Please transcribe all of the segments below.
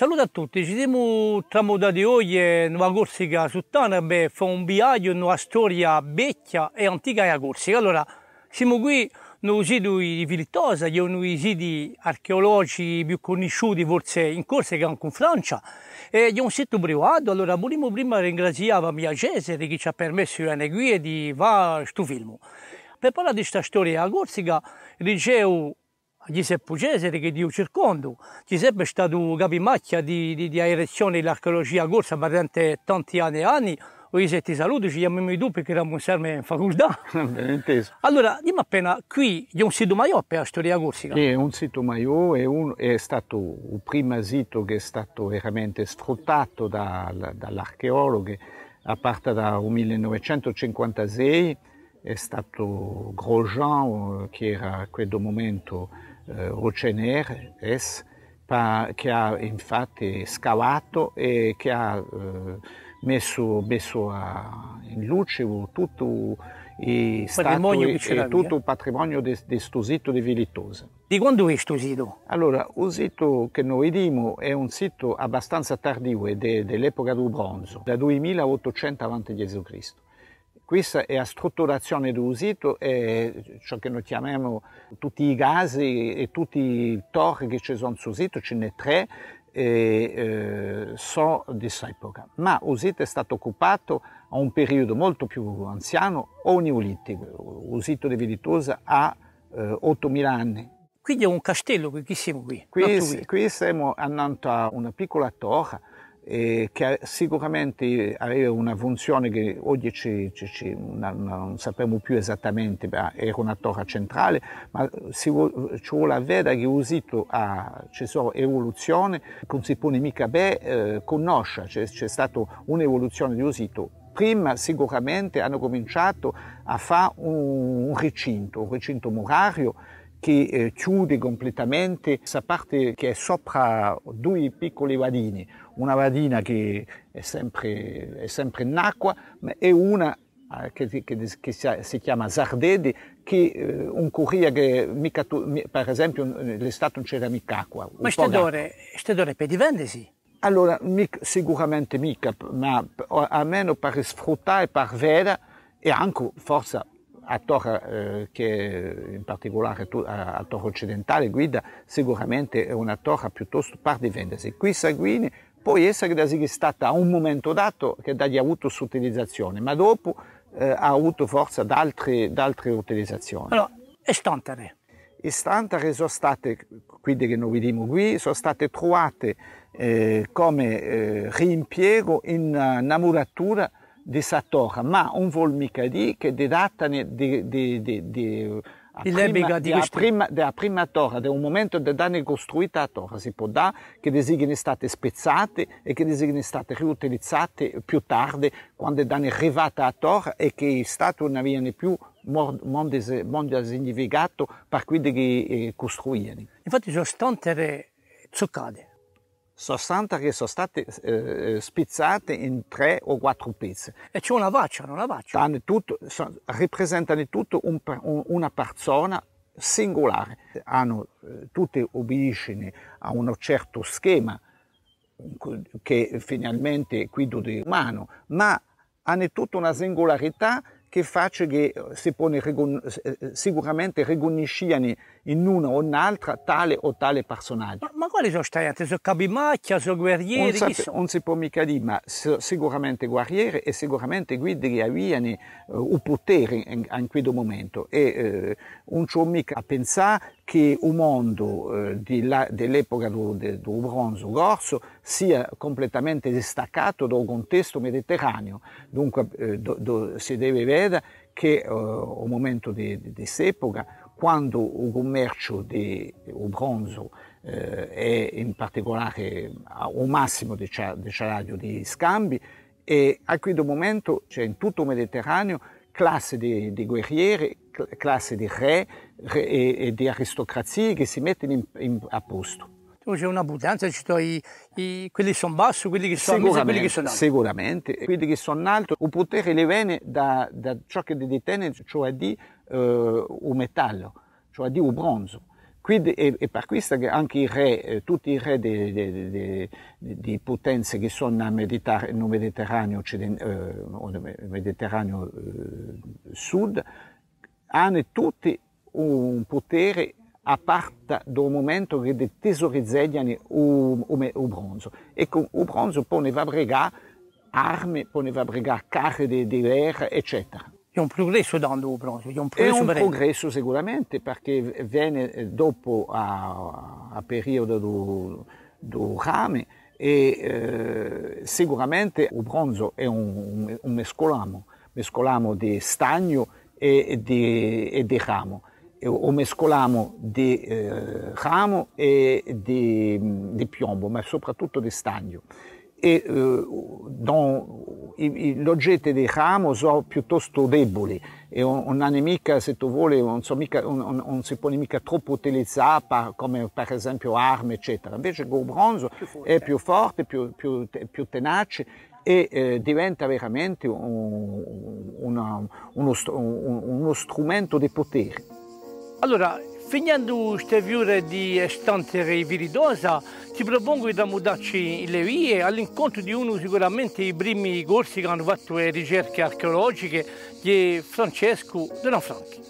Saluto a tutti, ci siamo tramutati oggi in una Corsica sottana per fare un viaggio in una storia vecchia e antica della Corsica. Allora, siamo qui in un sito di Vilittosa, che è uno dei siti archeologici più conosciuti forse in Corsica, anche in Francia, e è un sito privato. Allora, volevo prima ringraziare mia Cesare che ci ha permesso di venire qui e di fare questo film. Per parlare di questa storia della Corsica, ricevo Giuseppe Cesare che Dio circondo. Giuseppe è stato capimacchia di, di, di aerezione dell'archeologia corsa durante tanti anni e anni. Io se ti saluto ci chiamiamo tu perché eravamo insieme in facoltà. Ben inteso. Allora, dimmi appena, qui c'è un sito maiò per la storia corsica. È un sito maiò, è, un, è stato il primo sito che è stato veramente sfruttato da, dall'archeologo a parte dal 1956 è stato Grosjean eh, che era a quel momento eh, Rocener S, che ha infatti scavato e che ha eh, messo, messo a, in luce tutto il, patrimonio statui, tutto il eh? patrimonio di questo sito di Vilitosa. Di quando è questo sito? Allora, il sito che noi dimo è un sito abbastanza tardivo, dell'epoca del bronzo, da 2800 a.C. Questa è la strutturazione d'usito, è ciò che noi chiamiamo tutti i gas e tutti i torri che ci sono sul sito, ce ne tre, e, eh, so di epoca. Ma il sito è stato occupato a un periodo molto più anziano, o neolitico. sito di Viditosa ha eh, 8.000 anni. Quindi è un castello, qui siamo qui? Qui, qui siamo andando a una piccola torre eh, che sicuramente aveva una funzione che oggi ci, ci, ci, non, non sappiamo più esattamente, era una torre centrale, ma si vuole, ci vuole avere che usito a sua evoluzione, non si pone mica bene eh, conoscere, c'è stata un'evoluzione di usito prima sicuramente hanno cominciato a fare un, un, recinto, un recinto murario che eh, chiude completamente questa parte che è sopra due piccole vadine, una vadina che è sempre, è sempre in acqua e una eh, che, che, che, si chiama Zardedi, che è eh, un corriere, che per esempio, l'estate non c'era mica acqua. Ma stedore per vendersi? Allora, mic, sicuramente mica, ma almeno per sfruttare, per vedere e anche forse a Torre, eh, che in particolare a Torre occidentale guida sicuramente è una Torre piuttosto par di vendersi. Qui Sanguini può essere che è stata a un momento dato che dagli ha avuto utilizzazione, ma dopo eh, ha avuto forza da altre utilizzazioni. Allora, estantare. Estantare sono state, quindi che noi vediamo qui, sono state trovate eh, come eh, riempiego in una eh, muratura di Satoka, ma un Volmicadì che di didatta di, di, di, di prima, della prima, della prima torre, da un momento di danni costruita a torre, si può dare che le sighe state spezzate e che le sighe state riutilizzate più tardi quando è danni arrivata a torre e che è stato non viene più mondo, mondo significato per quelli che eh, costruivano. Infatti sono tante eh, zuccate. 60 che sono state eh, eh, spizzate in tre o quattro pezzi. E c'è una faccia, non la faccia. rappresentano tutto un, un, una persona singolare. Hanno, eh, tutte obbediscono a un certo schema che finalmente è guido umano, ma hanno tutta una singolarità che fa che si può eh, sicuramente riconoscere in una o un'altra tale o tale personaggio. Ma, ma quali sono stagliati? Sono capimacchia, sono guerrieri? Non, so? non, si può mica dire, ma so, sicuramente guerrieri e sicuramente guidi che avevano eh, uh, il potere in, in quel momento. E uh, non c'è mica a pensare che il mondo eh, dell'epoca del de, bronzo gorso sia completamente distaccato dal contesto mediterraneo. Dunque eh, do, do, si deve vedere che eh, momento di, di quest'epoca quando il commercio del bronzo eh, è in particolare al massimo del salario di scambi e a questo momento c'è cioè in tutto il Mediterraneo classe di, di guerrieri, classe di re, re e, e, di aristocrazie che si mettono in, in, a posto. C'è un'abbondanza, ci sono i, i, quelli che sono bassi, quelli che sono alti, quelli che sono alti. Sicuramente, quelli che sono alti, il potere le viene da, da ciò che detiene, cioè di eh, un metallo, cioè di un bronzo. Quindi, e, e, per questo che anche i re, eh, tutti i re di, potenze che sono nel Mediter eh, Mediterraneo, eh, Mediterraneo Sud hanno tutti un potere a parte dal momento che tesorizzano il bronzo. E con il bronzo può fabbricare armi, può fabbricare carri di guerra, eccetera c'è un progresso da Andò Bronzo, c'è un progresso. È un progresso sicuramente perché viene eh, dopo a, a periodo del rame e eh, sicuramente il bronzo è un, un mescolamo, mescolamo di stagno e di, e di ramo o mescolamo di eh, ramo e di, di piombo, ma soprattutto di stagno e eh, don, i, i loggette dei Ramo sono piuttosto deboli e non, non, nemica, se tu vuole, non, so mica, non, non, si può nemica troppo utilizzare per, come per esempio armi eccetera, invece il bronzo è più forte, più, più, più tenace e eh, diventa veramente un, una, uno, uno strumento di potere. Allora, Finendo queste viure di estante viridosa, ti propongo di mudarci le vie all'incontro di uno sicuramente dei primi corsi che hanno fatto le ricerche archeologiche, che Francesco Dona Franchi.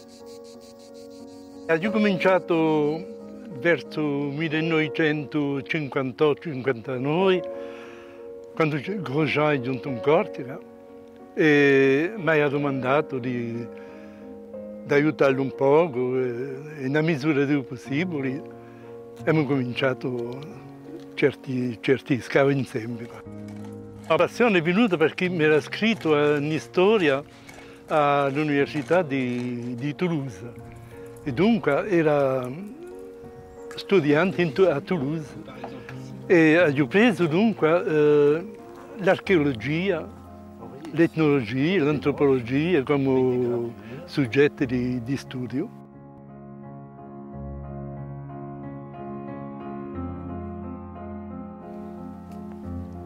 Io ho cominciato verso 1958-59, quando conosciai giunto un cortile, e mi ha domandato di ad aiutarlo un poco eh, nella misura del possibile abbiamo cominciato certi, certi scavi insieme. La passione è venuta perché mi era scritto in storia all'Università di, di, Toulouse e dunque era studiante a Toulouse e ho preso dunque eh, l'archeologia, l'etnologia, l'antropologia come soggetti di, di studio.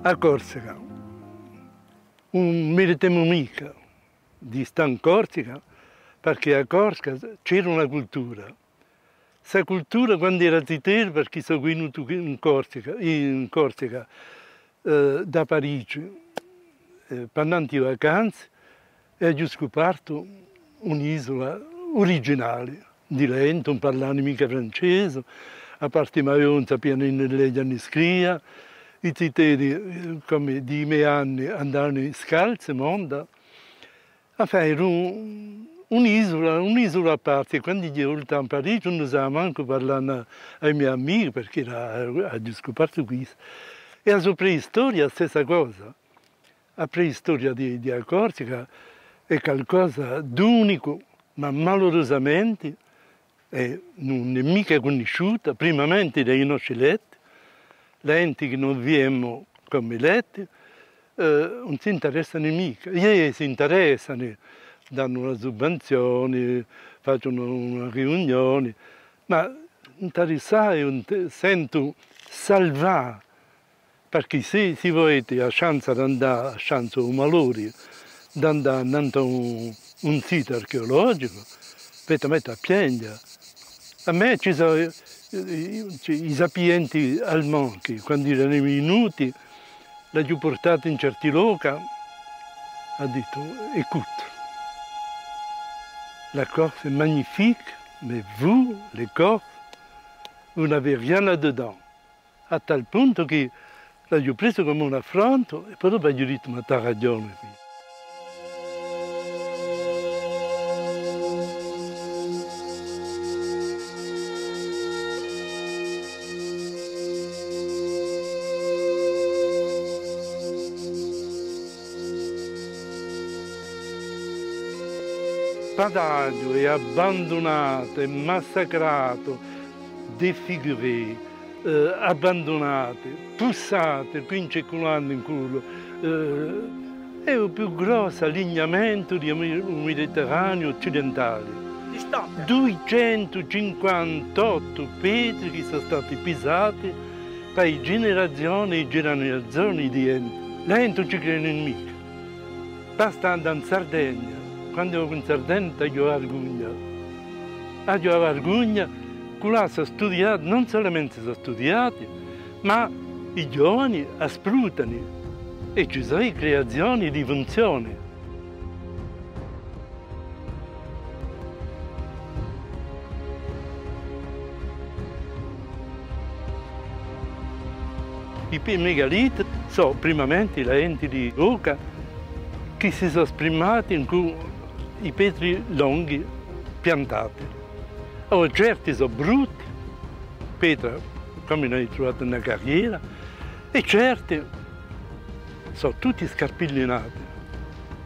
A Corsica, un meritemo mica di Stan Corsica, perché a Corsica c'era una cultura. Questa cultura quando era zitera, perché sono venuto in Corsica, in Corsica eh, da Parigi, eh, per le vacanze, e ho scoperto un'isola originale di Lento, non parlava mica francese, a parte non pianino lei anni scria, i ziteri eh, come di miei anni andavano scalzi in onda, a fare un, un'isola, un'isola a parte. Quando io ero a Parigi non sapevo neanche parlare ai miei amici perché era a scoperto questo. E la sua preistoria è la stessa cosa. La preistoria di, di Corsica è qualcosa d'unico, ma malorosamente non è mica conosciuta, primamente dai nostri letti, lenti che non viviamo come letti, eh, non si interessano mica. Ieri si interessano, danno una subvenzione, facciano una riunione, ma interessano e sento salvare, perché se si volete la chance di andare, la chance di malore, andando un, un sito archeologico perfettamente a piangere. A me ci sono i sapienti almonchi, quando erano venuti, l'ha giù portato in certi luoghi, ha detto, ecco, la Corse è magnifica, ma voi, le Corse, non avete rien là-dedans. A tal punto che l'ha preso come un affronto e poi dopo gli ho detto, ma ta ragione. Spadaglio è abbandonato, è massacrato, defigurato, eh, abbandonato, pussato, quinceculando in culo. Eh, è il più grosso allineamento di un Mediterraneo occidentale. 258 petri che sono stati pisati per generazioni e generazioni di enti. Lento ci credono in mica. Basta andare in Sardegna, quando un sergente aveva vergogna. Aveva ah, vergogna, quello si è studiato, non solamente si è studiato, ma i giovani sfruttano e ci sono creazioni di funzioni. I megaliti sono primamente gli enti di Luca che si sono esprimati in cui i petri lunghi piantati. Allora, certi sono brutti, pietra come noi trovate nella carriera, e certi sono tutti scarpillinati.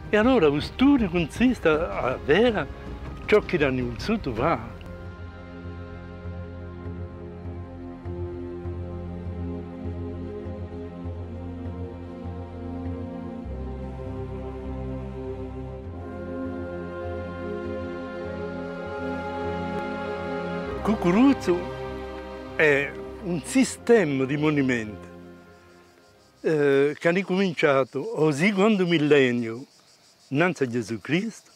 E allora lo studio consiste a avere ciò che da nel sud va. Cucuruzzo è un sistema di monumenti eh, che hanno cominciato al secondo millennio innanzi Gesù Cristo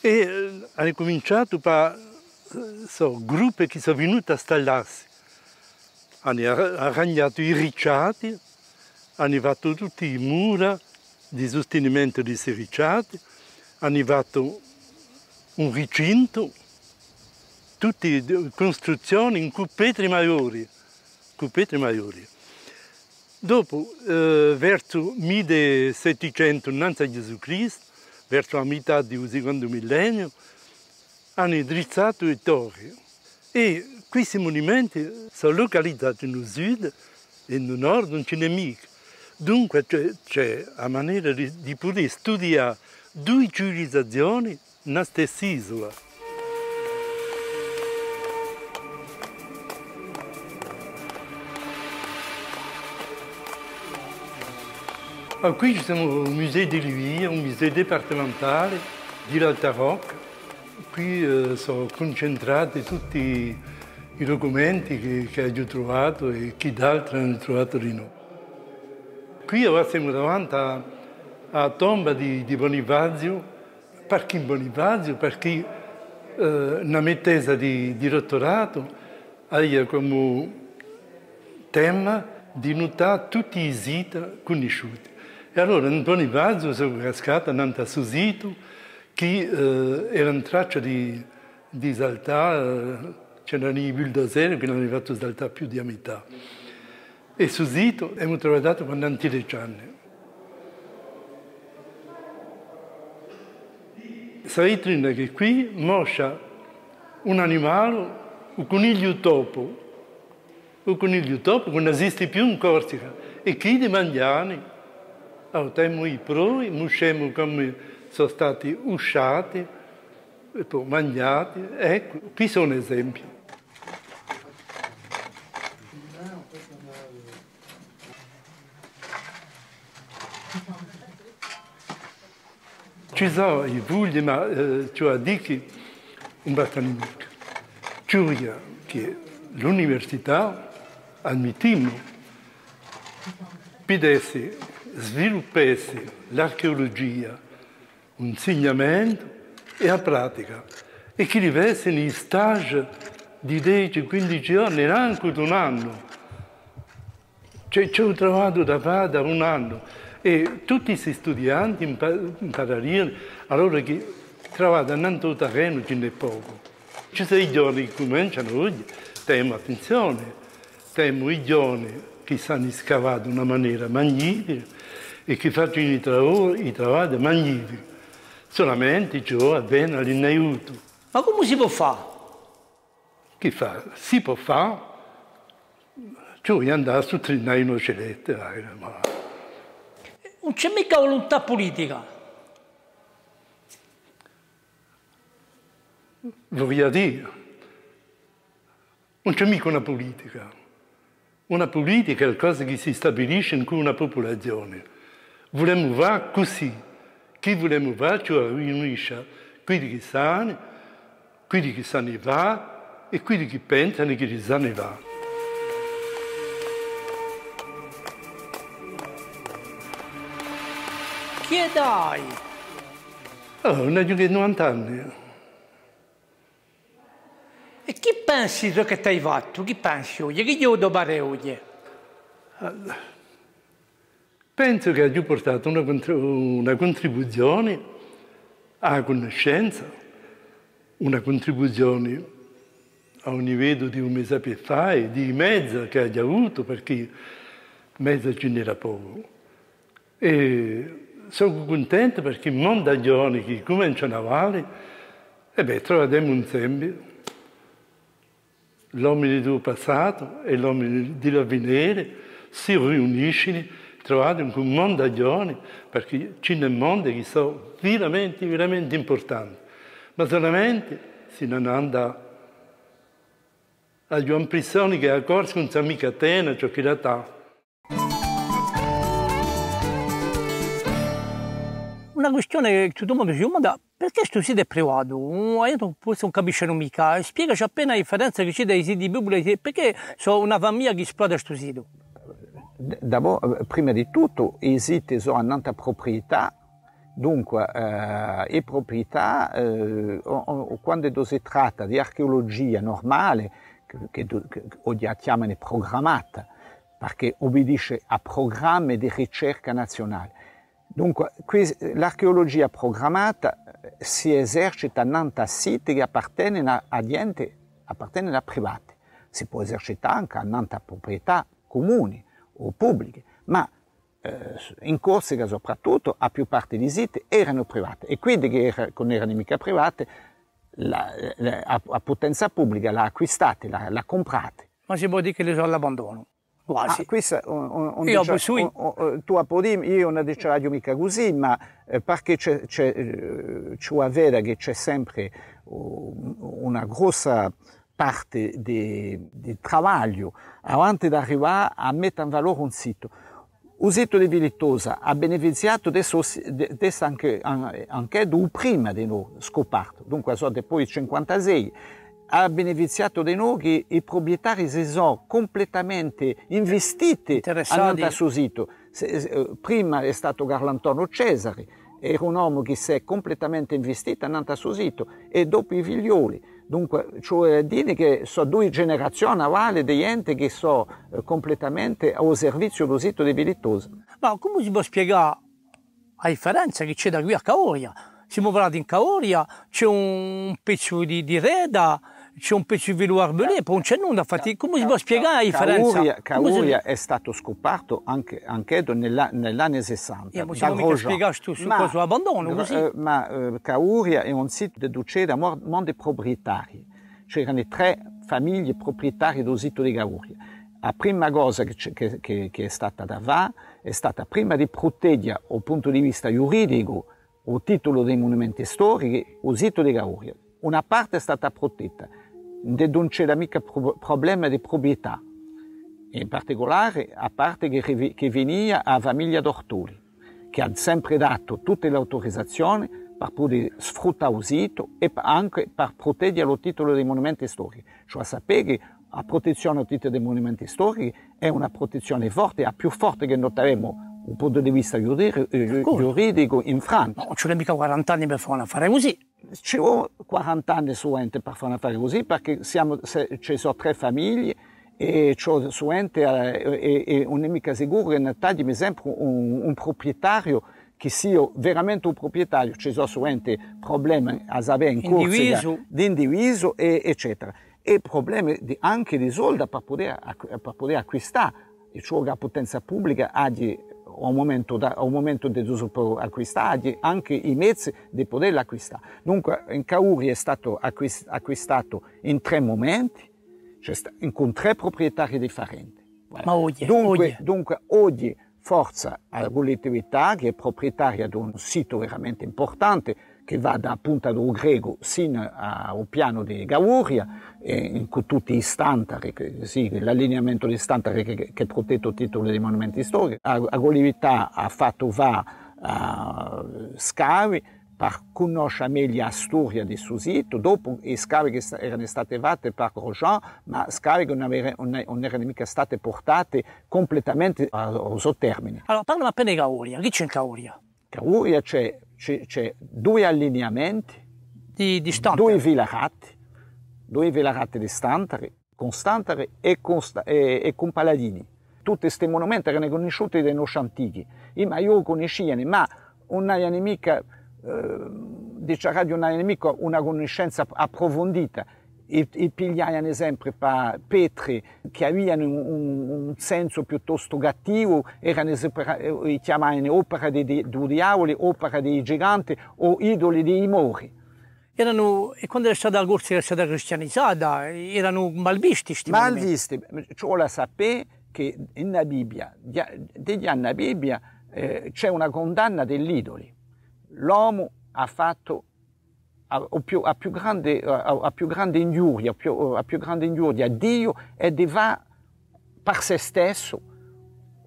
e eh, hanno cominciato per eh, so, gruppi che sono venuti a stallarsi. Hanno arrangiato i ricciati, hanno fatto tutti i mura di sostenimento di questi ricciati, hanno fatto un recinto tutte costruzioni in cuppetti maggiori. Cuppetti maggiori. Dopo, eh, verso 1700, innanzi a Gesù Cristo, verso la metà del secondo millennio, hanno drizzato le torri. E questi monumenti sono localizzati nel sud e nel nord non c'è nemico. Dunque c'è a maniera di, di poter studiare due civilizzazioni nella stessa isola. Ah, qui siamo al musée di Livia, un museo dipartimentale di Rocca. Qui eh, sono concentrati tutti i documenti che, che abbiamo trovato e chi d'altro hanno trovato di noi. Qui ora siamo davanti alla tomba di, di Bonifazio. Perché Bonifazio? Perché eh, una mettesa di, di dottorato aveva eh, come tema di notare tutti i siti conosciuti. E allora Antonio Baggio, sono cascato, andando a Susito, che eh, era in traccia di, di saltare, eh, c'erano i bulldozer che non avevano fatto saltare più di a metà. E Susito abbiamo lavorato quando avevamo 10 anni. Sarei che qui moscia un animale, un coniglio topo, un coniglio topo che non esiste più in Corsica, e chi di mangiare avremo i prui, muscemo come sono stati usciati, e poi mangiati. Ecco, qui sono esempi. Ci sono i vugli, ma eh, cioè dichi un baccanimico. Giulia, che l'università ammettiamo, pidessi sviluppasse l'archeologia, un insegnamento e la pratica, e che vivesse in stage di 10-15 anni, neanche un anno. Cioè, ci ho trovato da fare da un anno e tutti questi studenti imparano allora che trovavano trovate tanto terreno ce n'è poco. Ci sono i giorni che cominciano oggi, temo attenzione, temo i giorni che hanno scavato in una maniera magnifica, e che fait i, travail, un travail magnifique. Solamente ciò vuole bene Ma come si può fare? Che fa? Si può fare, ci voglio andare su Trinaino Celeste. Ma... Non c'è mica volontà politica. Voglio dire, non c'è mica una politica. Una politica è qualcosa che si stabilisce in cui una popolazione. Vuole fare così. Chi vuole fare, cioè riunisce quelli che sanno, quelli che sanno va e quelli che pensano che sanno va. Chi è dai? Oh, una giù di 90 anni. E chi pensi di ciò che ti hai fatto? Chi pensi oggi? Chi gli devo fare oggi? Allora penso che abbia portato una, una contribuzione alla conoscenza, una contribuzione a ogni livello di un mese e fa e di mezza che abbia avuto, perché mezza ce n'era poco. E sono contento perché molti giovani che cominciano a Valle, e beh, troveremo un esempio. L'uomo del tuo passato e l'uomo dell'avvenire si riuniscono trovare un mondo a giovani, perché c'è un mondo che sono veramente, veramente importanti. Ma solamente se non andrà a Giovanni Prissoni che è a Corso non sa mica tena ciò che la ta. Una questione che tu mi domanda, perché questo sito è privato? Io forse non capisco mica. Spiegaci appena la differenza che c'è dai siti biblici, perché sono una famiglia che esplode questo sito. Eh, prima di tutto esiste un'altra proprietà, dunque eh, le proprietà, eh, quando si tratta di archeologia normale, che, che, oggi chiamano programmata, perché obbedisce a programmi di ricerca nazionale. Dunque, eh, l'archeologia programmata eh, si esercita in siti che appartengono a gente, appartengono a privati. Si può esercitare anche in proprietà comuni, o pubbliche, ma eh, in Corsica soprattutto a più parte le visite erano private e quindi che era, non erano mica private, la, la, a, a, potenza pubblica la acquistate, la, la comprate. Ma si può dire che le sono all'abbandono? Quasi. Ah, questa, un, un, un io dicio, posso... un, tu apodimi, io non dicevo mica così, ma eh, perché c'è, c'è, c'è, eh, c'è che c'è sempre uh, una grossa parte di, lavoro avanti ad arrivare a mettere in valore un sito. Un sito di Villettosa ha beneficiato anche, anche del prima di noi scoperto, dunque so, poi 56, ha beneficiato di noi che i proprietari si sono completamente investiti a suo sito. Eh, prima è stato Garlantono Cesare, era un uomo che si è completamente investito a suo sito e dopo i figlioli Dunque, cioè dire che sono due generazioni avanti di gente che sono eh, completamente al servizio del sito di Vilittosa. Ma come si può spiegare la differenza che c'è da qui a Caoria? Siamo parlati in Caoria, c'è un pezzo di, di reda c'è un pezzo di pecivilo arbelé, poi non c'è nulla, infatti come si può spiegare la differenza? Cauria è stato scoperto anche, anche nell'anno 60. Eh, eh, ma si può spiegare tu su questo abbandono così? Ma uh, Cauria è un sito di duceda mondi proprietari, c'erano tre famiglie proprietarie del sito di Cauria. La prima cosa che, che, che, che è stata da va è stata prima di proteggere dal punto di vista giuridico il titolo dei monumenti storici, il sito di Cauria. Una parte è stata protetta, non c'è mica pro- problema di proprietà, in particolare a parte che, che veniva a famiglia d'Ortoli, che ha sempre dato tutte le autorizzazioni per poter sfruttare il sito e anche per proteggere il titolo dei monumenti storici. Cioè sapere che la protezione del titolo dei monumenti storici è una protezione forte, la più forte che noteremo un punto di vista giuridico in Francia. Non ci vuole mica 40 anni per fare un affare così. Ci vuole 40 anni suente per fare un affare così perché siamo, se, ci sono tre famiglie e ciò suente eh, e, e non è mica sicuro che in Italia, per esempio, un, un proprietario che sia veramente un proprietario, ci sono suente problemi a sapere in corso corsa di indiviso, e, eccetera. E problemi di, anche di soldi per poter, per poter acquistare. E ciò che la potenza pubblica ha di a un momento, da, a un momento deduso per acquistare, anche i mezzi di poterli acquistare. Dunque, in Cauri è stato acquist, acquistato in tre momenti, cioè con tre proprietari differenti. Ma oggi, dunque, oggi. dunque oggi forza la collettività che è proprietaria di un sito veramente importante, che va da Punta do Grego sino al piano di Gauria, in cui tutti i stantari, sì, l'allineamento di stantari che, che è protetto il titolo dei monumenti storici. A, a Golività ha fatto va a scavi per conoscere meglio la storia di suo sito, dopo le scavi che erano state fatte per Grosjean, ma scavi che non, erano mica state portate completamente a suo termine. Allora, parliamo appena di Gauria, chi c'è in Gauria? Gauria c'è c'è due allineamenti, di, di due vilagati, due vilagati di Stantari, con Stantari e con, e, e con Paladini. Tutti questi monumenti erano conosciuti dai nostri antichi, I io conoscevo, ma non avevo mica, eh, diciamo, non avevo mica una conoscenza approfondita e, e Pigliaiane sempre fa Petri, che avevano un, un, senso piuttosto cattivo, erano sempre eh, chiamati opera dei, dei diavoli, opera dei giganti o idoli dei mori. Erano, e quando era stata la Corsia, era stata cristianizzata, erano malvisti. Malvisti, ciò la sapeva che nella Bibbia, degli anni Bibbia, eh, c'è una condanna degli idoli. L'uomo ha fatto a, più, a, più, grande, a, a più grande ingiuria, più, a più grande ingiuria Dio ed va per se stesso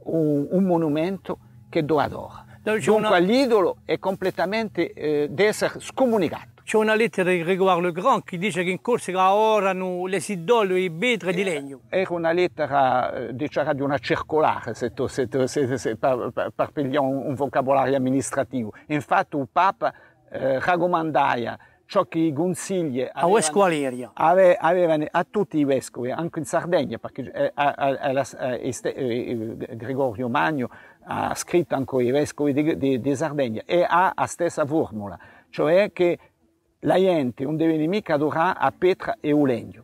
un, un monumento che lo adora. Dunque una... l'idolo è completamente eh, di scomunicato. C'è una lettera di Gregoire Le Grand che dice che in Corsica orano le sidole, i vetri di eh, legno. Era una lettera, eh, diciamo, di una circolare, se, tu, se, tu, se, se per, per, per un, un, vocabolario amministrativo. Infatti il Papa eh, ragomandaia ciò che i consigli avevano, ave, avevano a tutti i vescovi, anche in Sardegna, perché eh, a, a, a, eh, eh, eh, Gregorio Magno ha scritto anche i vescovi di, di, di Sardegna e ha la stessa formula, cioè che la gente non deve nemica adorare a Petra e Eulenio.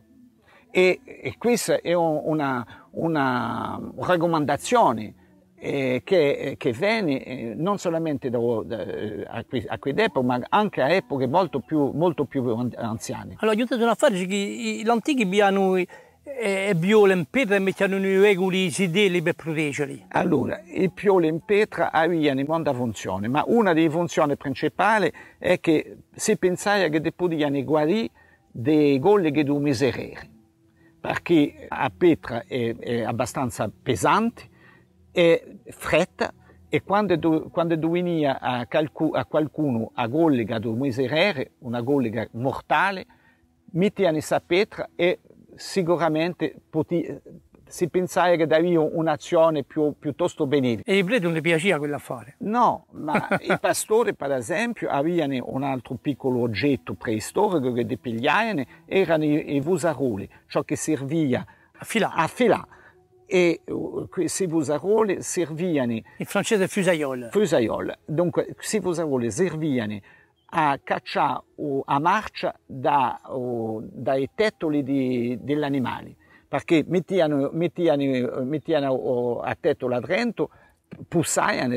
E, e questa è una, una raccomandazione eh, che, eh, che venne eh, non solamente da, da, eh, a, a quell'epoca, ma anche a epoche molto più, molto più anziane. Allora, aiutatemi a fare che gli antichi abbiano eh, e piole in pietra e mettono i regoli sidelli per proteggerli? Allora, il piole in pietra avevano molta funzione, ma una delle funzioni principali è che si pensava che potevano guarire dei golli colleghi di miserere, perché la pietra è, è abbastanza pesante e fretta e quando, quando venia a, calcu, a, qualcuno a gollega do miserere, una gollega mortale, mettiano in sapetra e sicuramente poti, si pensava che davi un'azione più, piuttosto benevole. E i preti non le piaceva quell'affare? No, ma i pastori, per esempio, avevano un altro piccolo oggetto preistorico che depigliavano, erano i, i vusaroli, ciò che serviva a filare e uh, questi fusaroli servivano... In francese fusaiola. Fusaiola. Dunque, questi fusaroli servivano a cacciare o, a marcia da, o, dai tetoli di, degli animali, perché mettiano, mettiano, mettiano o, uh, a tetto l'adrento pussai aan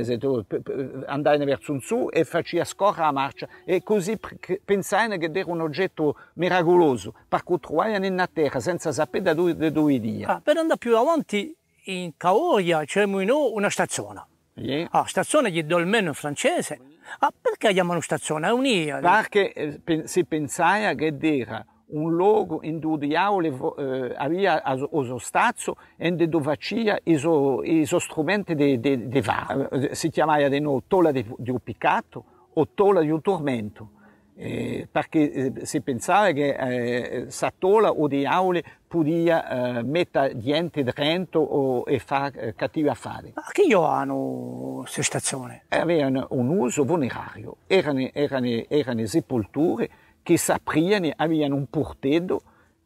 andai verso un su e faccia scorrere la marcia e così pensai che era un oggetto miracoloso, perché trovai nella terra senza sapere da dove, da dove dia. Ah, per andare più avanti, in Caoria c'è una stazione. Yeah. Ah, stazione di Dolmeno francese. Ah, perché chiamano stazione? È un'ia. Perché eh, si pensava che era un luogo in cui logo indudiaule eh, aria stazzo e dove dovacia i iso strumenti di de, eh, Si chiamava di noi tola di, di un piccato o tola di un tormento. Eh, perché eh, si pensava che eh, tola o di Aule poteva eh, mettere diente dentro o, e fare eh, cattivi affari. Ma che io hanno queste stazione? Avevano un uso vulnerario, erano, erano, erano sepolture che sappiano, avevano un portedo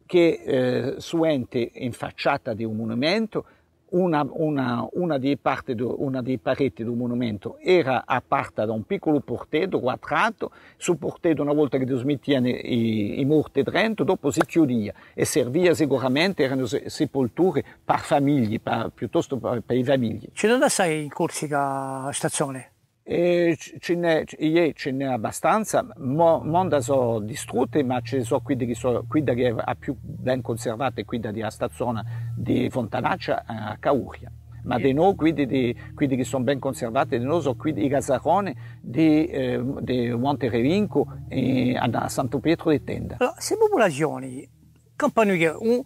che eh, suente in facciata di un monumento, una, una, una dei parti del monumento era aperta da un piccolo portedo quadrato, sul portedo una volta che trasmettiano i, i morti dentro, dopo si chiudeva e serviva sicuramente, erano sepolture per famiglie, per, piuttosto per, per i famigli. C'è da sai in Corsica stazione? E ce n'è, abbastanza, Mo, Monda sono distrutte, ma ce ne sono qui che sono qui da che è più ben conservate, qui da a zona di Fontanaccia eh, a Cauria. Ma di noi, qui, qui di, di che sono ben conservate, di noi sono qui i casaroni di, eh, di Monte Revinco e, eh, a Santo Pietro di Tenda. Allora, se popolazioni, campagne, un...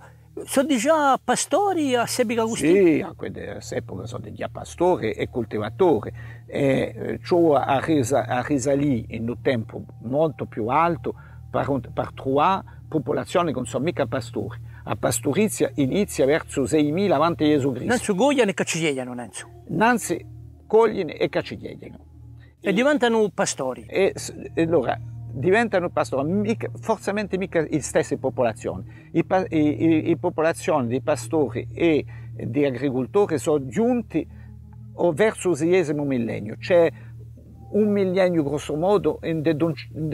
Sono già pastori a Sebica Agostino? Sì, a quell'epoca sono già pastori e coltivatori. E eh, ciò ha, resa, ha risalì in un tempo molto più alto per, per trovare popolazioni che non sono mica pastori. La pastorizia inizia verso 6000 avanti Gesù Cristo. Non si gogliano e caccigliano, Nanzo? Nanzi cogliono e caccigliano. E, diventano pastori. E, allora, diventano pastori, mica, forzamente mica le stesse popolazioni. Le popolazioni di pastori e di agricoltori sono giunte verso il seiesimo millennio, cioè un millennio grosso modo in cui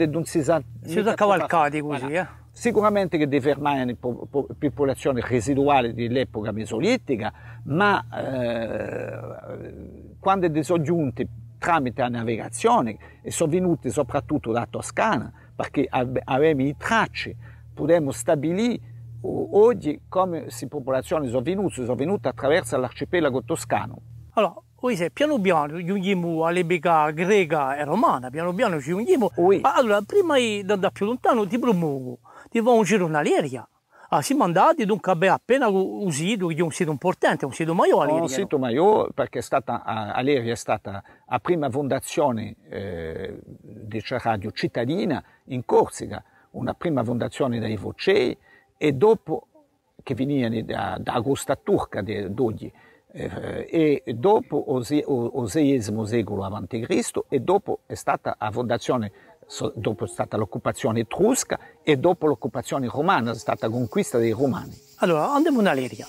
non si sa... Si sono cavalcati così, eh? Sicuramente che deve rimanere popolazione residuale dell'epoca mesolitica, ma eh, quando sono giunti tramite la navigazione e sono venuti soprattutto da Toscana perché avevamo i tracce, potevamo stabilire oggi come le popolazioni sono venute, sono venute attraverso l'arcipelago toscano. Allora, Oise, piano piano giungiamo all'epoca greca e romana, piano piano ci giungiamo. Allora, prima di andare più lontano ti promuovo, ti fa un giro in Aleria. Ah, siamo andati, dunque abbiamo appena usato un sito importante, un sito maiore. Un sito maiore perché è stata, Aleria è stata la prima fondazione eh, di radio cittadina in Corsica, una prima fondazione dai vocei e dopo che veniva da, da Augusta Turca di Dogli eh, e dopo il VI secolo Cristo e dopo è stata la fondazione dopo è stata l'occupazione etrusca e dopo l'occupazione romana, è stata la conquista dei romani. Allora, andiamo in Aleria.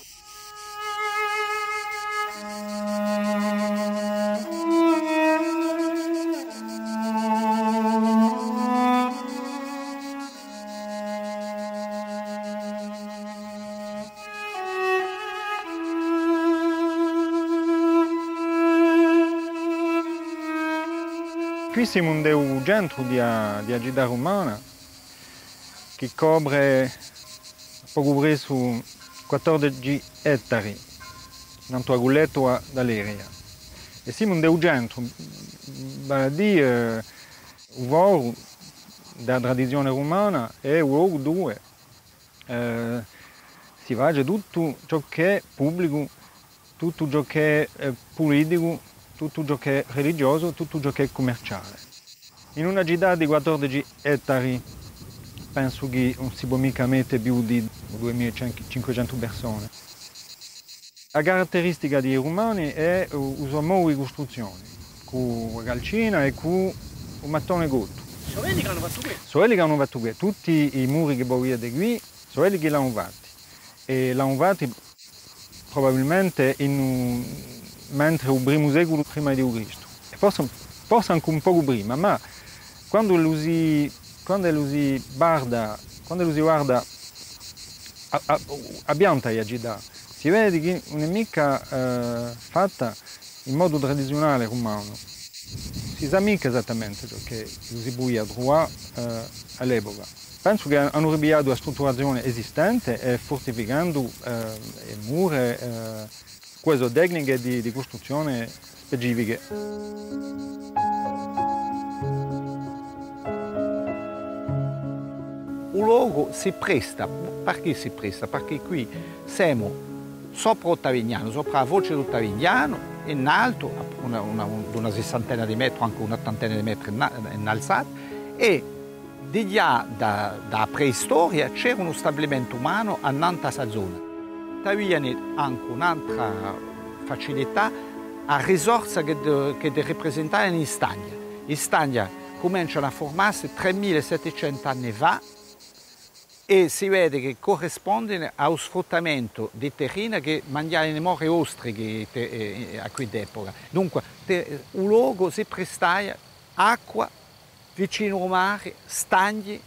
Qui siamo un deu centro di, di agità romana che copre poco presso 14 ettari, non tua gulletto dall'area. E siamo un deu centro, vale a dire, un da tradizione romana e un luogo dove eh, si va tutto ciò che è pubblico, tutto ciò che è eh, politico tutto ciò che è religioso, tutto ciò che è commerciale. In una città di 14 ettari penso che non si può mica mettere più di 2500 persone. La caratteristica dei romani è eh, usare di costruzioni, con la calcina e con il mattone gotto. Soeli che hanno fatto qui? Soeli che hanno fatto qui. Tutti i muri che voi vedete qui, sono soeli che l'hanno fatti. E l'hanno fatti probabilmente in un mentre il primo secolo prima di Cristo. E forse, forse, anche un poco prima, ma quando lui, si guarda, guarda a, a, a Bianta e a Gidà, si vede che non è mica eh, fatta in modo tradizionale romano. Si sa mica esattamente ciò che si buia droit eh, all'epoca. Penso che hanno ribiato la strutturazione esistente e fortificando eh, mura, eh, queste tecniche di, di costruzione specifiche. un luogo si presta, perché si presta? Perché qui siamo sopra Ottavignano, sopra la voce di Ottavignano, in alto, una, una, una, sessantena di metri, anche un'ottantina di metri in, alzata, e di là, da, da preistoria, c'era uno stabilimento umano a Nantas a zona. Tuttavia anche un'altra facilità a risorse che, de, che de rappresentare in Istagna. Istagna cominciano a formarsi 3700 anni fa e si vede che corrisponde allo sfruttamento di terreno che mangiare more ostriche eh, a quell'epoca. Dunque un luogo si prestaia acqua vicino al mare, stagni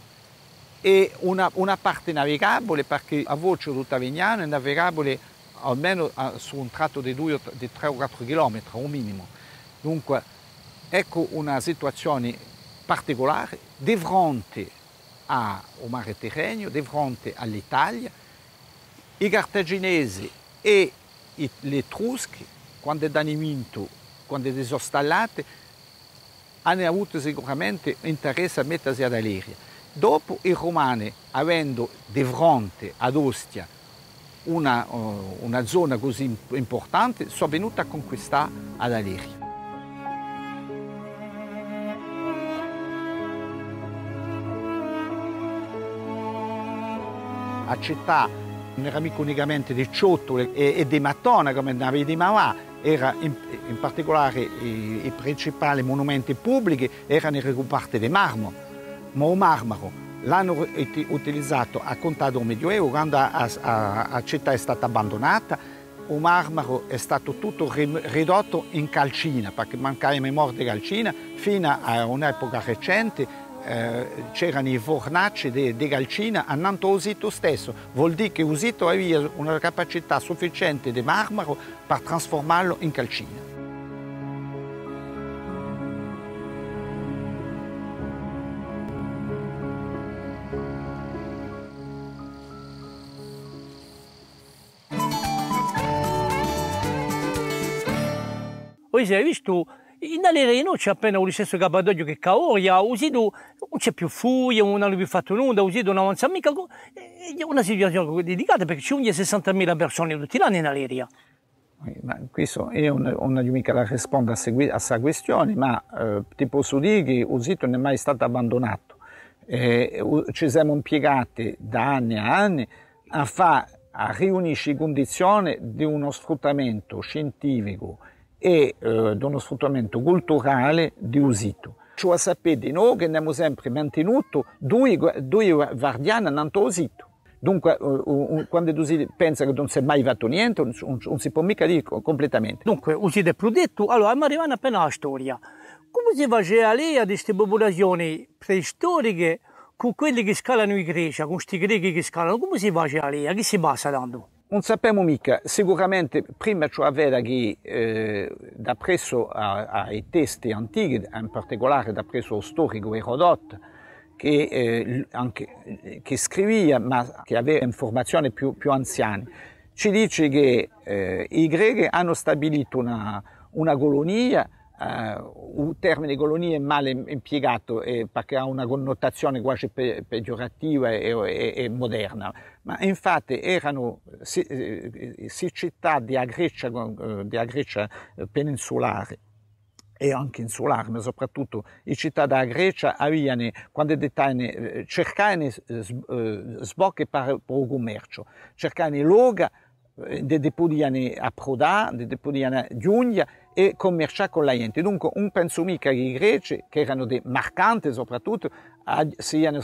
e una, una parte navigabile perché a Vocio tutta Vignano è navigabile almeno su un tratto di, 2, di 3 o 4 km, un minimo. Dunque ecco una situazione particolare di fronte al mare Tirrenio, di fronte all'Italia. I cartaginesi e gli etruschi, quando danno vinto, quando sono stallati, hanno avuto sicuramente interesse a mettersi ad Aliria. Dopo i romani, avendo di fronte ad Ostia una, eh, una zona così importante, sono venuti a conquistare ad Aleria. A città non era mica unicamente di Ciottole e, e di Mattona come navi di Mavà, era in, in particolare i, i, principali monumenti pubblici erano i di marmo ma il Marmaro l'hanno utilizzato a contare un medioevo quando la città è stata abbandonata il marmaro è stato tutto ridotto in calcina perché mancava memoria di calcina fino a un'epoca recente eh, c'erano i fornaci di calcina andando usito stesso vuol dire che usito aveva una capacità sufficiente di marmaro per trasformarlo in calcina Poi si è visto, in alere non c'è appena un stesso capadoglio che caoria, usito non c'è più furia, non hanno più fatto nulla, usito non avanza mica, eh, è una situazione dedicata perché ci sono 60.000 persone tutti l'anno in Aleria. Eh, ma questo è un, una mica la rispondo a questa questione, ma eh, ti posso dire che Usito non è mai stato abbandonato. Eh, ci siamo impiegati da anni e anni a fare a riunisci condizioni di uno sfruttamento scientifico e eh, di uno sfruttamento culturale di usito. Ciò sapete noi che abbiamo sempre mantenuto due, due guardiani non usito. Dunque, eh, quando si pensa che non si è mai fatto niente, non, si può mica dire completamente. Dunque, è prudetto, allora, ma arrivano appena alla storia. Come si faceva lì a queste popolazioni preistoriche con quelli che scalano in Grecia, con questi grechi che scalano? Come si faceva lì? A chi si basa tanto? Non sappiamo mica, sicuramente prima cioè aveva che eh, da presso ai testi antichi, in particolare da presso lo storico Erodot, che, eh, anche, eh, che scriveva ma che aveva informazioni più, più anziane, ci dice che eh, i greci hanno stabilito una, una colonia Uh, un termine colonia è male impiegato eh, perché ha una connotazione quasi pe peggiorativa e, e, e, moderna, ma infatti erano si, eh, eh città della Grecia, eh, della Grecia peninsulare e anche insulare, ma soprattutto le città della Grecia avevano, quando dettane, cercavano sbocchi per, per il commercio, cercavano luoghi dove potevano approdare, dove potevano giungere e commerciare con la gente. Dunque un pensumica i greci, che erano dei mercanti soprattutto, siano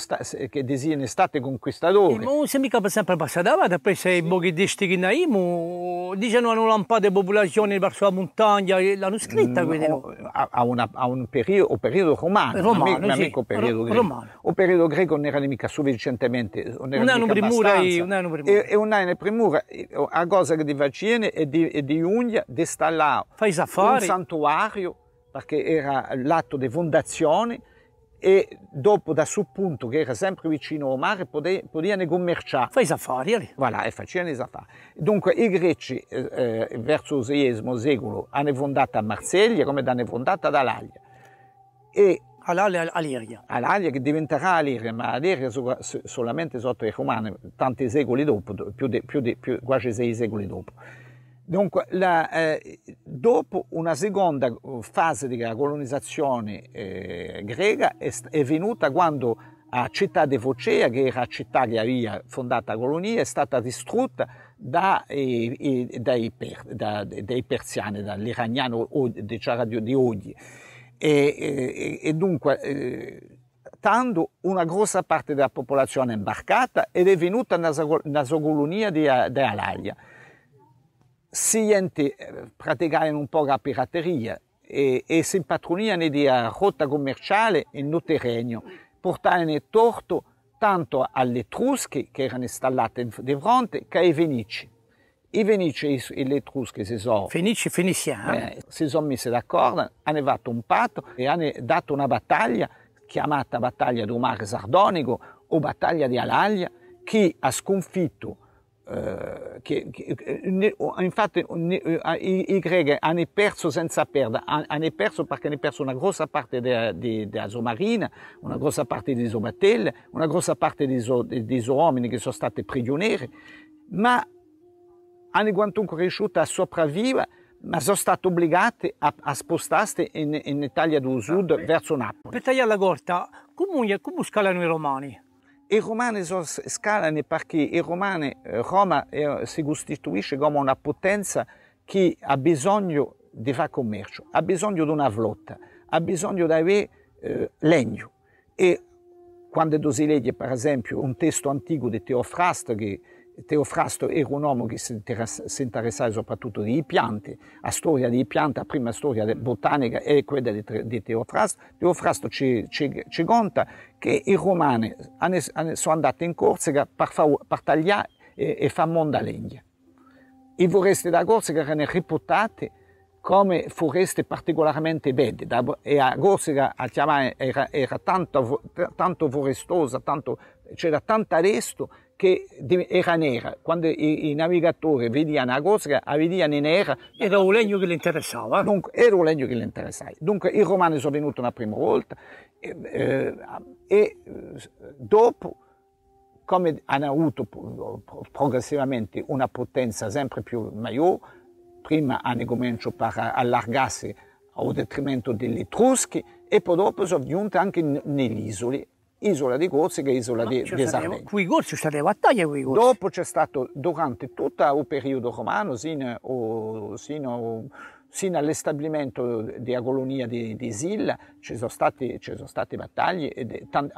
che siano stati conquistatori. Ma se mica sempre passati avanti, poi se i pochi distritti che abbiamo, dicono hanno lampato le popolazioni verso la montagna, l'hanno scritta. Quindi, no, a, una, a, un periodo, periodo romano, romano non sì. mica periodo greco. Romano. O periodo greco non era mica sufficientemente. Non era un primura. Un anno primura. E, un anno prima, la cosa che di vaccini e di, e di unghia, di installare un santuario, perché era l'atto di fondazione e dopo da sul punto che era sempre vicino al mare potevano commerciare. Fai safari lì. Voilà, e facevano i safari. Dunque i greci eh, eh verso il VI secolo hanno fondato a Marsiglia come hanno fondato ad Alaglia. E All'Aliria. All'Aliria che diventerà Aliria, ma Aliria solamente sotto i romani, tanti secoli dopo, più di, più di, più, quasi sei secoli dopo. Dunque, la, eh, dopo una seconda eh, fase della colonizzazione eh, greca è, è, venuta quando la città di Vocea, che era la città che aveva fondato la colonia, è stata distrutta da, eh, eh dai, per, da, dai, persiani, dall'iraniano cioè di oggi. E, e, e dunque, eh, tanto una grossa parte della popolazione è imbarcata ed è venuta nella sua colonia di, di Alalia siguiente eh, praticarono un po' la pirateria e, e si impatronirono di rotta commerciale in terreno, portarono torto tanto agli etruschi che erano installati di fronte che ai Venici. I Venici e gli Etruschi si sono... Fenici feniziani. Eh? eh, si sono messi d'accordo, hanno fatto un patto e hanno dato una battaglia chiamata Battaglia del Mare Sardonico o Battaglia di Alaglia, che ha sconfitto eh, che, che, eh, infatti eh, i, i greci hanno perso senza perdere, hanno perso perché hanno perso una grossa parte della de, sua marina, una grossa parte dei suoi battelli, una grossa parte dei suoi uomini che sono stati prigionieri, ma hanno quantunque riuscito a sopravvivere, ma sono stati obbligati a, a spostarsi in, in Italia del ah, Sud ah, verso Napoli. Per tagliare la corta, come, come scalano i romani? e romane scalano perché i romani, eh, Roma eh, si costituisce come una potenza che ha bisogno di fare commercio, ha bisogno di una flotta, ha bisogno di avere eh, legno. E quando si legge, per esempio, un testo antico di Teofrasto che Teofrasto era un uomo che si, interessava soprattutto di piante, la storia di piante, la prima storia botanica è quella di, Teofrasto. Teofrasto ci, ci, ci conta che i romani sono andati in Corsica per, per tagliare e, e fare mondalegna. I foreste da Corsica erano riputate come foreste particolarmente belle e a Corsica a chiamare era, era tanto, tanto forestosa, tanto, c'era tanto arresto che era nera. Quando i, i navigatori vedevano la cosa, la vedevano nera. Era un legno che gli interessava. Dunque, era un legno che gli interessava. Dunque i romani sono venuti una prima volta e, eh, e eh, dopo, come hanno avuto progressivamente una potenza sempre più maggiore, prima hanno cominciato a allargarsi a detrimento degli etruschi e poi dopo sono venuti anche negli isoli isola di Corsica e isola no, di, di Sardegna. Qui corsi stata battaglie qui corsi. Dopo c'è stato durante tutto il periodo romano sino, o, sino, sino all'establishmento della colonia di, di Silla ci sono state, state battaglie ed, tant,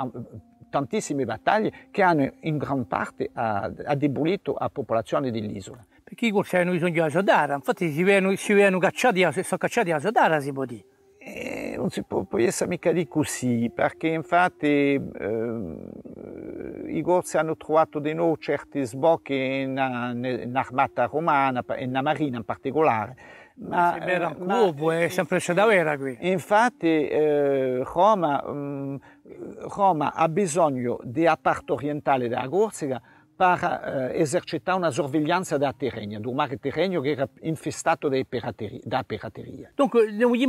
tantissime battaglie che hanno in gran parte addebolito la popolazione dell'isola. Perché i corsi avevano bisogno di Sodara, infatti si vengono, cacciati, sono cacciati a Sodara si può dire. E eh, non si può, può essere mica di così, perché infatti eh, i Gozi hanno trovato di noi certi sbocchi armata romana, e nella marina in particolare. Ma, era un cubo, è sempre c'è da vera qui. Infatti eh, Roma, mm, Roma, ha bisogno di parte orientale della Corsica per eh, esercitare una sorveglianza da terreno, di un mare terreno che era infestato pirateri, da pirateria. Dunque, noi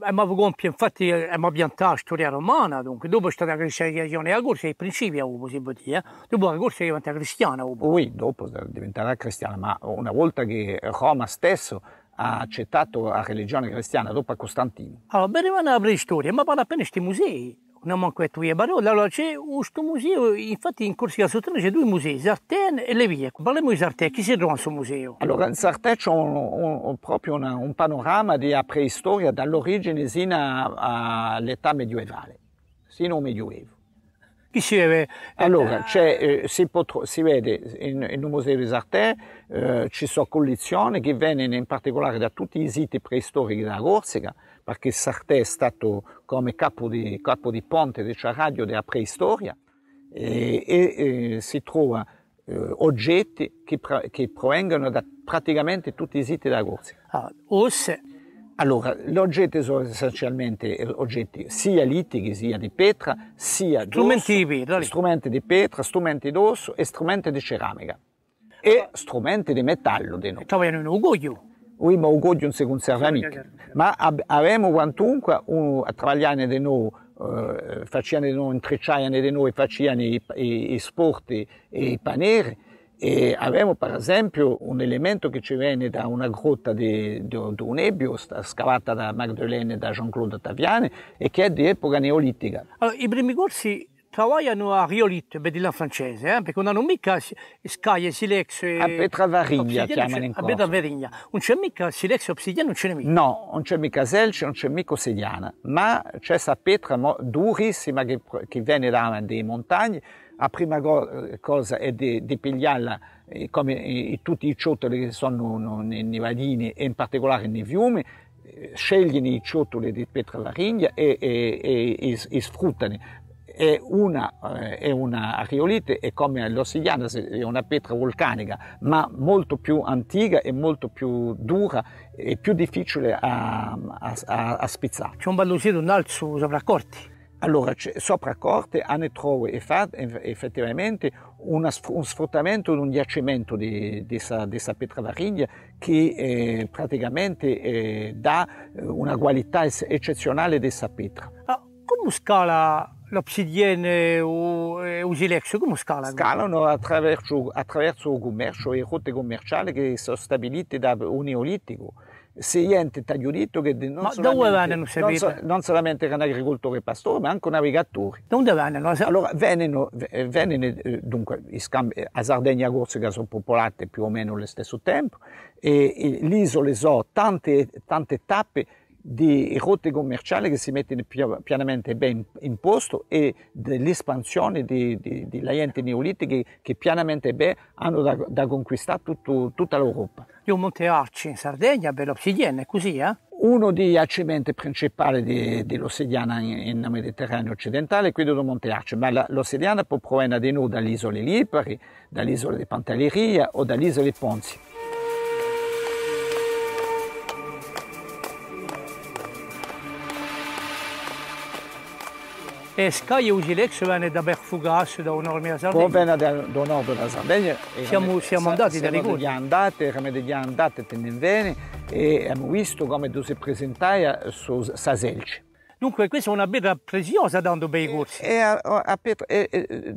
abbiamo compiuto, infatti, eh, abbiamo piantato la storia romana, dunque, dopo è stata cristiana la corsa, ai principi avevo, si può dire, dopo la corsa è diventata cristiana. Oui, dopo eh, diventerà cristiana, ma una volta che Roma stesso ha accettato la religione cristiana dopo Costantino. Allora, bene, è una preistoria, ma parla appena questi musei. Namanquetto e Barolo. Allora c'è questo museo, infatti in Corsica Sottana c'è due musei, Sartène e Le Vie. Parliamo di Sartène, chi si trova in questo museo? Allora in Sartène c'è un, un, proprio una, un panorama della preistoria dall'origine fino all'età medievale, sino al Medioevo. Chi si vede? Eh, allora, eh, eh si, si, vede in, in un museo di Sartène, eh, ci sono collezioni che vengono in particolare da tutti i siti preistorici della Corsica, perché Sartè è stato come capo di, capo di ponte del Ciaraglio della preistoria e, e, e si trova eh, oggetti che, che, provengono da praticamente tutti i siti della Corsica. Ah, osse. Allora, gli oggetti sono essenzialmente eh, oggetti sia litichi, sia di pietra, sia strumenti di pietra, strumenti di pietra, strumenti d'osso e strumenti di ceramica e strumenti di metallo. Di Trovano in ugoglio. Oui, ui m'orgoglio se conserva mica, ma ab- avremo quantunque un, tra gli anni di noi, eh, facciano di noi, in trecciaia di noi, facciano i, i, e i paneri, e abbiamo per esempio un elemento che ci viene da una grotta di, di, di un ebbio scavata da Magdalene e da Jean-Claude Taviani e che è di epoca neolitica. Allora, I primi corsi travaillano a Riolit, Bedilla francese, eh? perché non hanno mica scaglie, silexo A Petravariglia chiamano in corso. A Petravariglia. Non c'è mica silexo obsidiana, non ce n'è No, non c'è mica selce, non c'è mica ossidiana, ma c'è questa pietra durissima che, che viene dalle montagne, la prima cosa è di, di pigliarla eh, come eh, in tutti i ciottoli che sono nei valini e in particolare nei fiumi, eh, scegliono i ciottoli di Petra variglia e, e, e, e, e sfruttano è una, eh, è una ariolite e come l'ossigliana, è una pietra vulcanica, ma molto più antica e molto più dura e più difficile a, a, a, spizzare. C'è un ballusino un alzo sopraccorti. Allora, sopra corte hanno trovato effettivamente una, un sfruttamento di un giacimento di questa pietra variglia che eh, praticamente eh, dà eh, una qualità eccezionale di questa pietra. Ah, come scala l'obsidienne o, e o Gilex, come scalano? Scalano attraverso, attraverso il commercio e le rotte commerciali che sono stabilite da un neolitico. Si ente tagliolito che non, ma dove vanno non, so, non solamente era un agricoltore e pastore, ma anche un navigatore. dove vanno? Allora, vengono, vengono eh, dunque, scambi, eh, a Sardegna e a Corsica sono popolate più o meno allo stesso tempo, e, e l'isola so tante, tante tappe di rotte commerciali che si mettono pianamente ben in posto e dell'espansione delle di, neolitiche che pianamente ben hanno da, da conquistare tutto, tutta l'Europa. Io Monte Arci in Sardegna, bello obsidiana, è così, eh? Uno dei giacimenti principali di, dell'ossidiana nel Mediterraneo occidentale è quello di Monte Arce, ma l'ossidiana può provenire di noi dall'isola Lipari, dall'isola di Pantelleria o dall'isola di Ponzi. e Sky e Ugilec venne da Berfugas, da un nord della Sardegna. Può venire da, da nord della Sardegna. Siamo, siamo andati da Liguria. Siamo andati, siamo andati, andati e e abbiamo visto come tu si presentai su Saselci. Dunque questa è una birra preziosa dando bei corsi. E, a, a petro, e, e,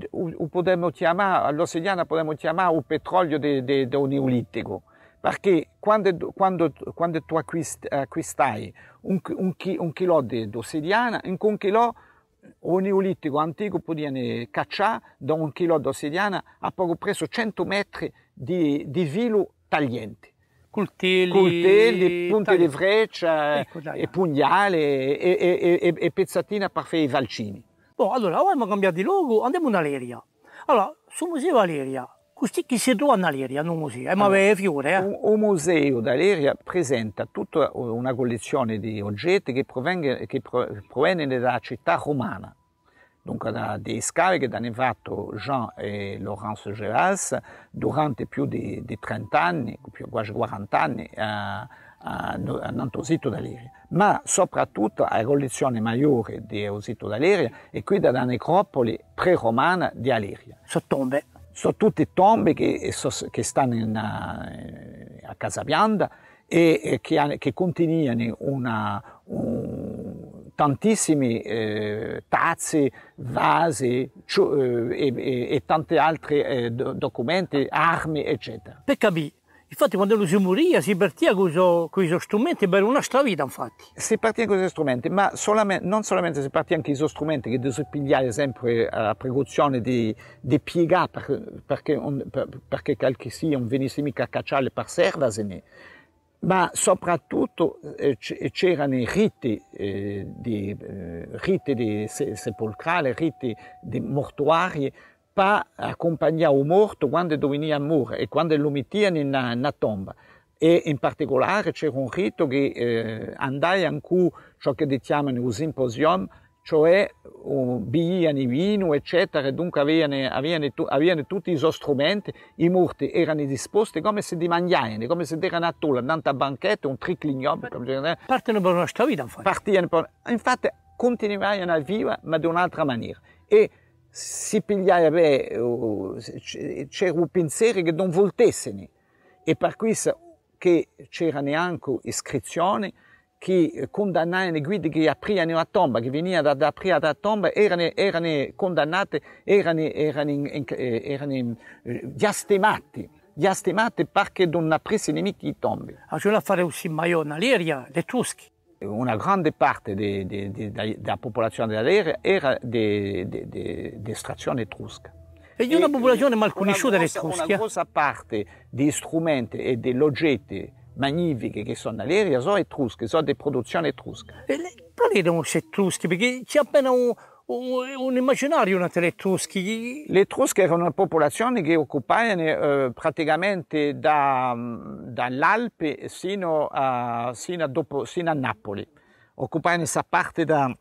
potremmo chiamare, all'ossiliana potremmo chiamare il petrolio del Neolitico, perché quando, quando, quando tu acquist, acquistai un, un, un chilo di ossiliana, un chilo un neolitico antico poteva cacciare da un chilo d'ossidiana a poco preso 100 metri di, di filo tagliente. Coltelli, Coltelli punti tagli... di freccia, ecco, e pugnale e, e, e, pezzatina per fare i valcini. Boh, allora, ora abbiamo cambiato di luogo, andiamo in Valeria. Allora, su Museo Valeria, questi si trovano all'Iria, non museo, eh, ma allora, fiore. Eh. Un, un museo d'Aleria presenta tutta una collezione di oggetti che, provengono dalla città romana, dunque da dei scavi che hanno fatto Jean e Laurence Geras durante più di, di 30 anni, più, quasi 40 anni, eh, a, a, a Nantosito d'Aleria. Ma soprattutto la collezione maggiore di Eusito d'Aleria è qui dalla necropoli pre-romana di Aleria. Sottombe sono tutte tombe che, eh, che stanno in, eh, a Casabianda e, eh, che, che contenevano un, tantissimi eh, tazze, vasi e, e, e tanti altri eh, documenti, armi, eccetera. Per capire Infatti quando lui si morì si partiva con questi strumenti per una vita, infatti. Si partiva con questi strumenti, ma solamente, non solamente si partiva anche con questi strumenti che si pigliava sempre eh, a precauzione di, di piegare per, perché, on, per, perché qualche sia non venisse mica a cacciare per servasene, ma soprattutto eh, c'erano i riti, eh, di, eh, riti sepolcrali, riti di mortuari pa accompagnare il morto quando doveniva a morire e quando lo mettevano in una tomba. E in particolare c'era un rito che eh, andai anche ciò che chiamano un simposium, cioè um, bigliano vino, eccetera, dunque avevano, avevano, avevano tutti gli strumenti, i morti erano disposti come se dimangiavano, come se erano a tavola, andando a banchetto, un triclinium. Eh. Partivano per la nostra vita, infatti. Partivano per... Infatti continuavano a vivere, ma in un'altra maniera. E si pigliare eh, c'era un pensiero che non voltessero e per questo che c'era neanche iscrizioni che condannavano i guidi che aprivano la tomba, che venivano ad aprire la tomba, erano, erano condannati, erano, erano, in, eh, erano diastemati, eh, diastemati perché non aprissero i nemici ah, A giù la fare un simmaiona, l'Iria, le Tuschi una grande parte della popolazione dell'area era di estrazione etrusca. E di una popolazione mal conosciuta dell'Etrusca. Una grossa parte di strumenti e degli oggetti magnifici che sono all'area sono etrusche, sono di produzione etrusca. E parliamo di etruschi perché c'è appena un, un immaginario una Etruschi? Gli Etruschi erano una popolazione che occupava eh, praticamente da, dall'Alpe sino a, sino, a dopo, sino a, Napoli. Occupavano questa parte, da,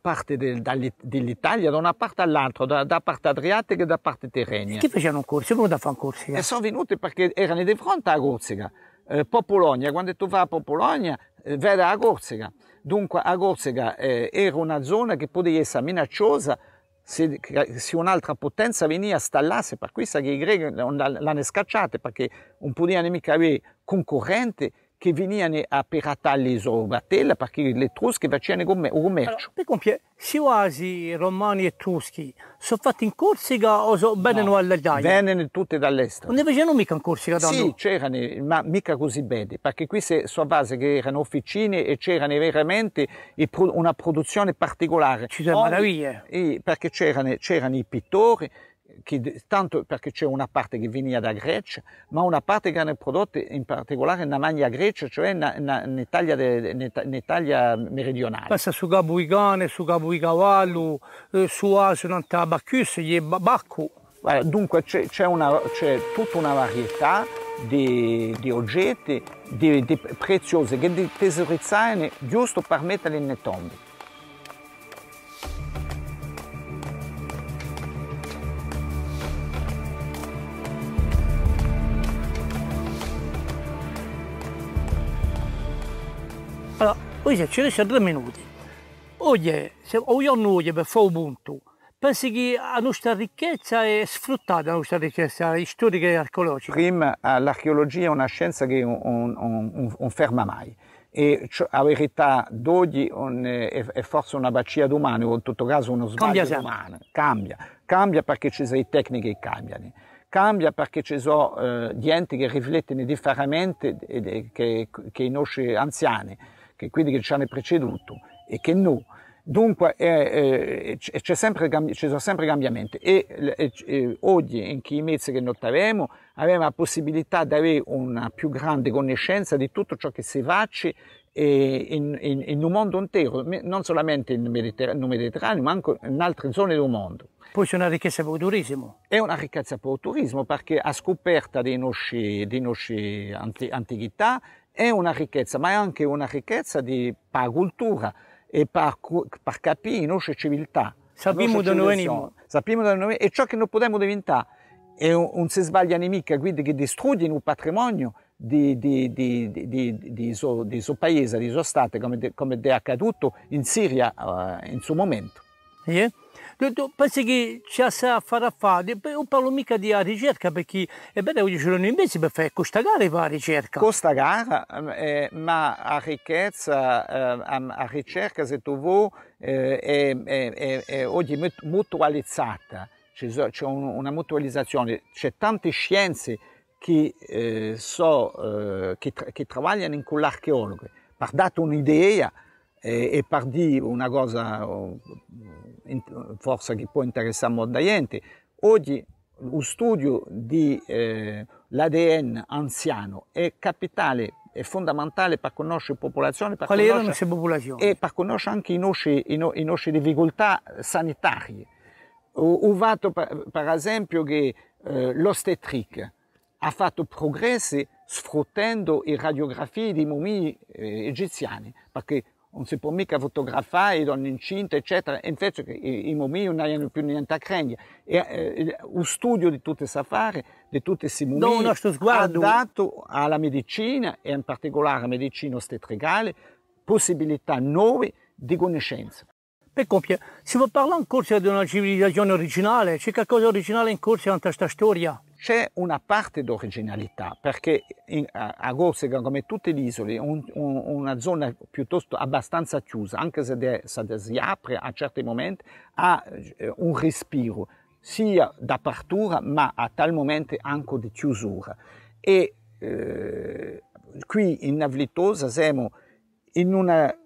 parte del, dell'Italia da una parte all'altra, da, da, parte adriatica e da parte terrena. E che facevano Corsica? Sono venuti fare Corsica? E sono venuti perché erano di fronte a Corsica. Eh, Popolonia, quando tu vai a Popolonia, eh, vedi a Corsica. Dunque a Gozzega eh, era una zona che poteva essere minacciosa se, se un'altra potenza veniva a stallasse, per questo che i greci l'hanno scacciata, perché non potevano mica avere concorrente che venivano a aperte le sovrattelle perché gli etruschi facevano comm- commercio. Allora, compie, si quasi romani e etruschi sono fatti in Corsica o sono vengono no, all'Italia? Vengono tutti dall'estero. Non ne facevano mica in Corsica? Tanto. Sì, c'erano, ma mica così bene, perché qui sono base che erano officine e c'era veramente una produzione particolare. Ci sono maraviglie. Perché c'erano i pittori, che, tanto perché c'è una parte che veniva da Grecia, ma una parte che hanno prodotto in particolare nella Magna Grecia, cioè nell'Italia, nell'Italia meridionale. Pensa su Gabuigane, su Gabuigawalu, eh, su Asunanta Bacchus, gli Baccu. Dunque c'è, c'è, una, c'è tutta una varietà di, di, oggetti, di, di preziosi, che di tesorizzare giusto per metterli nelle tombe. Hoy se ci sono tre minuti. Oggi, ognuno oggi per fare un punto, pensi che la nostra ricchezza è sfruttata, la nostra ricchezza storica e archeologica? Prima, eh, l'archeologia è una scienza che non ferma mai e cioè, la verità d'oggi è, è, forse una bacia d'umano, o in tutto caso uno sbaglio cambia umano. Cambia, cambia perché ci sono tecniche che cambiano, cambia perché ci sono eh, enti che riflettono differentemente che, che i nostri anziani che quelli che ci hanno preceduto e che noi. Dunque eh, eh, c'è sempre, ci sono sempre cambiamenti e eh, oggi in chi mezzi che notteremo abbiamo la possibilità di avere una più grande conoscenza di tutto ciò che si faccia eh, in, in, in, un mondo intero, non solamente nel Mediterraneo, Mediterraneo, ma anche in altre zone del mondo. Poi c'è una ricchezza per il turismo. È una ricchezza per il turismo perché ha scoperta di nostre antichità è una ricchezza, ma è anche una ricchezza di, per cultura e per, per capire la nostra civiltà. Sappiamo da noi veniamo. Sappiamo da noi e ciò che non possiamo diventare. E non si sbaglia nemica, quindi che distruggono il patrimonio di, di, suo, paese, di suo stato, come, come è accaduto in Siria uh, in suo momento. Yeah. Lui pensi che ci sia a fare a fare? Non parlo mica di ricerca perché è bello che ci sono in mesi per fare costa gara la ricerca. Costa gara, eh, ma la ricchezza, eh, ricerca se tu vuoi, eh, è, è, è oggi mutualizzata, c'è una mutualizzazione, c'è tante scienze che, eh, so, eh, che, che, lavorano con l'archeologo, Per dare un'idea, e, e per dire una cosa forse che può interessare molto agli enti, oggi lo studio dell'ADN eh, anziano è capitale è fondamentale per conoscere popolazioni per quali erano queste popolazioni? e per conoscere anche le nostre, le nostre difficoltà sanitarie ho fatto per, esempio che eh, l'ostetrica ha fatto progressi sfruttando le radiografie dei mummi eh, egiziani perché non si può mica fotografare donne incinte, eccetera. E invece i, i momini non hanno più niente a crenghia. E, eh, studio di tutte queste affari, di tutti questi momini, no, ha dato alla medicina, e in particolare alla medicina ostetricale, possibilità nuove di conoscenza. Per compiere, si può parlare ancora di una civilizzazione originale? C'è qualcosa di originale in corso in questa storia? C'è una parte d'originalità perché in, a, a come tutte le isole, è un, un, una zona piuttosto abbastanza chiusa, anche se, de, de si apre a certi momenti, ha eh, un respiro sia d'apertura ma a tal momento anche di chiusura. E eh, qui in Navlitosa siamo in una,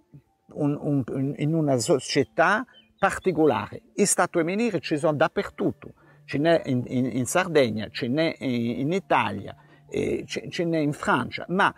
un, un, in una società particolare. I statuemenieri ci sono dappertutto ce n'è in, in, in, Sardegna, ce n'è in, in Italia, eh, ce, ce n'è in Francia, ma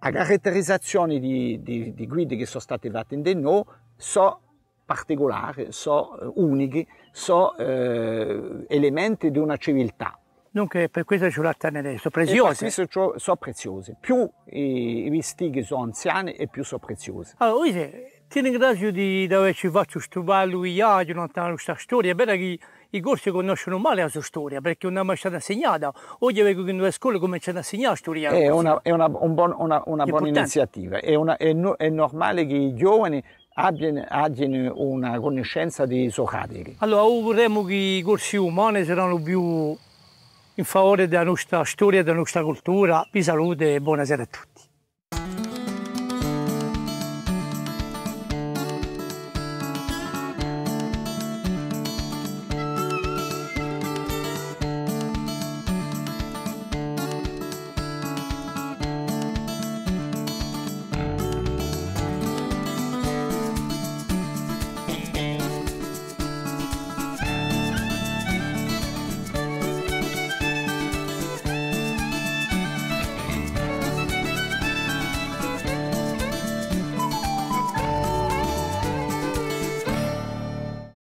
la caratterizzazione di, di, di guide che sono state fatte in Denno sono particolari, sono eh, uniche, sono eh, elementi di una civiltà. Dunque per questo ci lattane sono preziose. Per questo sono preziose. Più i, i vestiti sono anziani e più sono preziose. Allora, Uise, ti ringrazio di averci fatto questo ballo bello viaggio, questa storia, è bella che i corsi conoscono male la sua storia perché non è mai stata insegnata Oggi gli che in due scuole cominciano a insegnare la storia è una, è una, un buon, una, una buona iniziativa è, è, no, è normale che i giovani abbiano, abbiano una conoscenza di Socratica. allora vorremmo che i corsi umani saranno più in favore della nostra storia della nostra cultura vi salute e buonasera a tutti